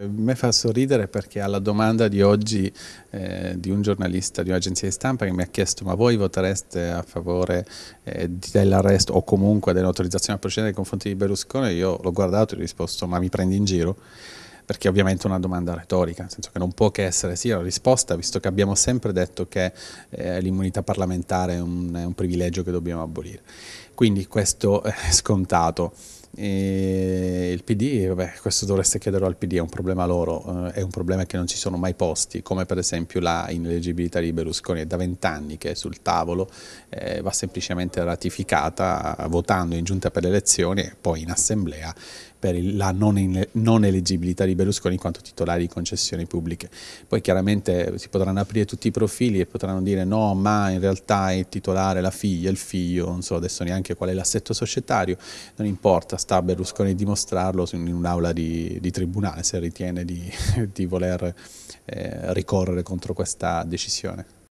Eh, mi fa sorridere perché alla domanda di oggi eh, di un giornalista di un'agenzia di stampa che mi ha chiesto ma voi votereste a favore eh, dell'arresto o comunque dell'autorizzazione a procedere nei confronti di Berlusconi, io l'ho guardato e ho risposto ma mi prendi in giro? Perché ovviamente è una domanda retorica, nel senso che non può che essere sì la risposta, visto che abbiamo sempre detto che eh, l'immunità parlamentare è un, è un, privilegio che dobbiamo abolire. Quindi questo è scontato. E il PD, vabbè, questo dovreste chiederlo al PD, è un problema loro, eh, è un problema che non ci sono mai posti, come per esempio la ineleggibilità di Berlusconi, è da vent'anni che è sul tavolo, eh, va semplicemente ratificata votando in giunta per le elezioni e poi in assemblea per la non, non eleggibilità di Berlusconi in quanto titolare di concessioni pubbliche. Poi chiaramente si potranno aprire tutti i profili e potranno dire no, ma in realtà il titolare, la figlia, il figlio, non so adesso neanche qual è l'assetto societario, non importa, sta a Berlusconi dimostrarlo in un'aula di, di tribunale se ritiene di, di voler eh, ricorrere contro questa decisione.